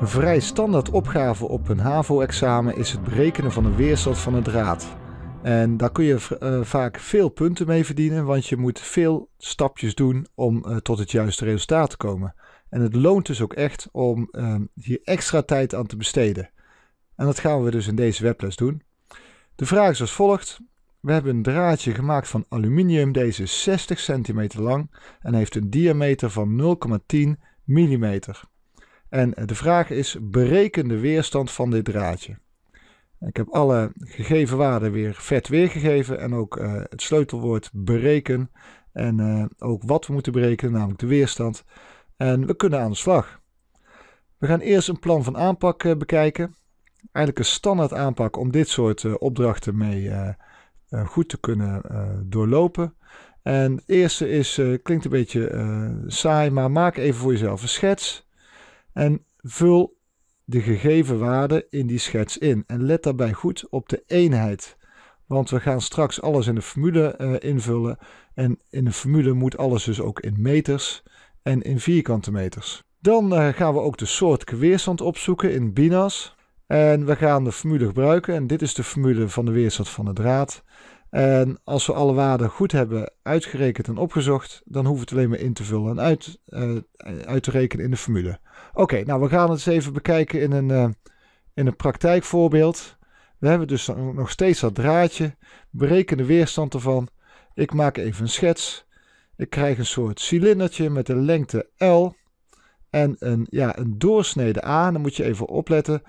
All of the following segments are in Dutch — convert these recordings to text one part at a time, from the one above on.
Een vrij standaard opgave op een HAVO-examen is het berekenen van de weerstand van een draad. En daar kun je eh, vaak veel punten mee verdienen, want je moet veel stapjes doen om eh, tot het juiste resultaat te komen. En het loont dus ook echt om ehm, hier extra tijd aan te besteden. En dat gaan we dus in deze webles doen. De vraag is als volgt. We hebben een draadje gemaakt van aluminium. Deze is 60 centimeter lang en heeft een diameter van 0,10 millimeter. En de vraag is, bereken de weerstand van dit draadje. Ik heb alle gegeven waarden weer vet weergegeven en ook eh, het sleutelwoord bereken. En eh, ook wat we moeten berekenen, namelijk de weerstand. En we kunnen aan de slag. We gaan eerst een plan van aanpak eh, bekijken. Eigenlijk een standaard aanpak om dit soort opdrachten mee goed te kunnen doorlopen. En het eerste is, klinkt een beetje saai, maar maak even voor jezelf een schets en vul de gegeven waarde in die schets in. En let daarbij goed op de eenheid. Want we gaan straks alles in de formule eh, invullen. En in de formule moet alles dus ook in meters en in vierkante meters. Dan eh, gaan we ook de soort weerstand opzoeken in BINAS. En we gaan de formule gebruiken. En dit is de formule van de weerstand van de draad. En als we alle waarden goed hebben uitgerekend en opgezocht, dan hoeven we het alleen maar in te vullen en uit, eh, uit te rekenen in de formule. Oké, nou we gaan het eens even bekijken in een, eh, in een praktijkvoorbeeld. We hebben dus nog steeds dat draadje, bereken de weerstand ervan. Ik maak even een schets. Ik krijg een soort cilindertje met een lengte L en een, ja, een doorsnede A. Dan moet je even opletten.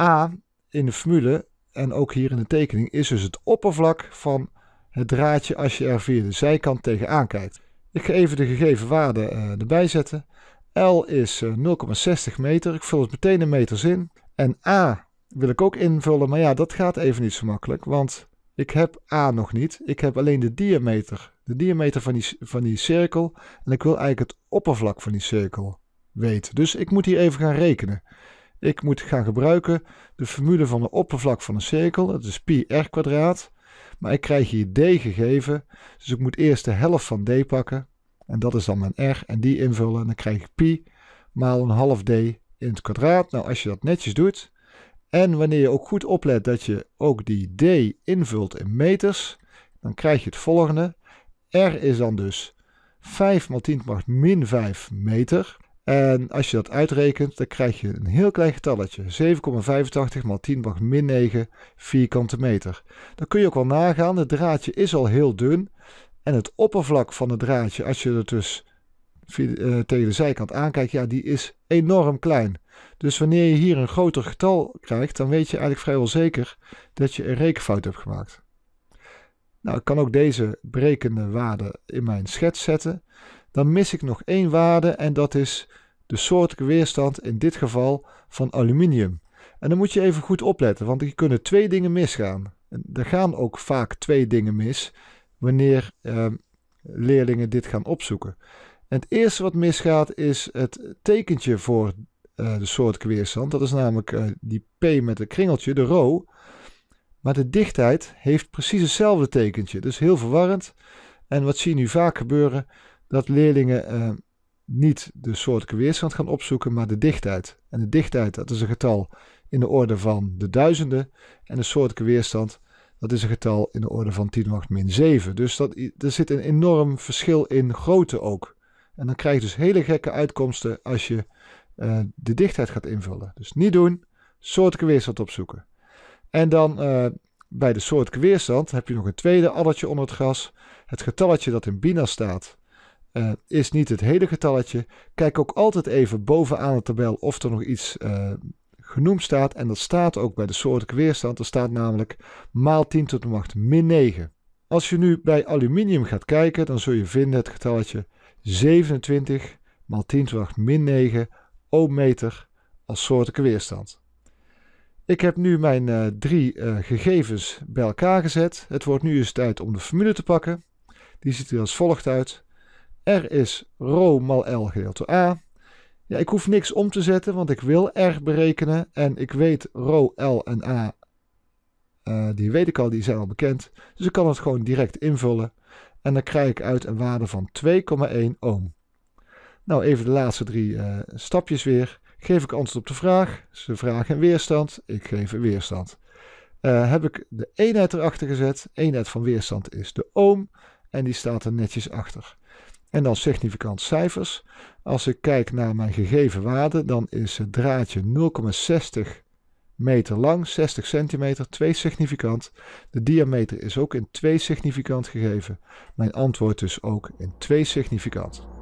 A in de formule en ook hier in de tekening, is dus het oppervlak van het draadje als je er via de zijkant tegenaan kijkt. Ik ga even de gegeven waarde uh, erbij zetten. L is 0,60 eh, meter. Ik vul het meteen in meters in. En A wil ik ook invullen, maar ja, dat gaat even niet zo makkelijk, want ik heb A nog niet. Ik heb alleen de diameter, de diameter van die, van die cirkel. En ik wil eigenlijk het oppervlak van die cirkel weten. Dus ik moet hier even gaan rekenen. Ik moet gaan gebruiken de formule van de oppervlak van een cirkel, dat is pi r kwadraat. Maar ik krijg hier d gegeven, dus ik moet eerst de helft van d pakken. En dat is dan mijn r en die invullen en dan krijg ik pi maal een half d in het kwadraat. Nou, als je dat netjes doet en wanneer je ook goed oplet dat je ook die d invult in meters, dan krijg je het volgende. r is dan dus 5 maal 10 macht min 5 meter. En als je dat uitrekent, dan krijg je een heel klein getalletje. 7,85 x 10 macht min 9 vierkante meter. Dan kun je ook wel nagaan, het draadje is al heel dun. En het oppervlak van het draadje, als je het dus eh, tegen de zijkant aankijkt, ja, die is enorm klein. Dus wanneer je hier een groter getal krijgt, dan weet je eigenlijk vrijwel zeker dat je een rekenfout hebt gemaakt. Nou, ik kan ook deze brekende waarde in mijn schets zetten dan mis ik nog één waarde en dat is de soortelijke weerstand, in dit geval van aluminium. En dan moet je even goed opletten, want er kunnen twee dingen misgaan. En er gaan ook vaak twee dingen mis wanneer ehm, leerlingen dit gaan opzoeken. En het eerste wat misgaat is het tekentje voor eh, de soortelijke weerstand. Dat is namelijk eh, die P met een kringeltje, de rho. Maar de dichtheid heeft precies hetzelfde tekentje. Dus heel verwarrend. En wat zie je nu vaak gebeuren? dat leerlingen eh, niet de soortelijke weerstand gaan opzoeken, maar de dichtheid. En de dichtheid, dat is een getal in de orde van de duizenden. En de soortelijke weerstand, dat is een getal in de orde van 10 macht min 7. Dus dat, er zit een enorm verschil in grootte ook. En dan krijg je dus hele gekke uitkomsten als je eh, de dichtheid gaat invullen. Dus niet doen, soortelijke weerstand opzoeken. En dan eh, bij de soortelijke weerstand heb je nog een tweede addertje onder het gras. Het getalletje dat in Bina staat, eh, is niet het hele getalletje. Kijk ook altijd even bovenaan de tabel of er nog iets eh, genoemd staat. En dat staat ook bij de soortelijke weerstand. Er staat namelijk maal 10 tot de macht min 9. Als je nu bij aluminium gaat kijken, dan zul je vinden het getalletje 27 maal 10 tot de macht min 9 meter als soortelijke weerstand. Ik heb nu mijn eh, drie gegevens bij elkaar gezet. Het wordt nu eens tijd om de formule te pakken. Die ziet er als volgt uit. R is rho mal L gedeeld door A. Ja, ik hoef niks om te zetten, want ik wil R berekenen. En ik weet rho, L en A, eh, die weet ik al, die zijn al bekend. Dus ik kan het gewoon direct invullen. En dan krijg ik uit een waarde van 2,1 ohm. Nou, even de laatste drie eh, stapjes weer. Geef ik antwoord op de vraag. Ze vragen een weerstand. Ik geef een weerstand. Eh, heb ik de eenheid erachter gezet. Eenheid van weerstand is de ohm. En die staat er netjes achter en dan significant cijfers. Als ik kijk naar mijn gegeven waarde, dan is het draadje 0,60 meter lang, 60 centimeter, 2 significant. De diameter is ook in 2 significant gegeven. Mijn antwoord dus ook in 2 significant.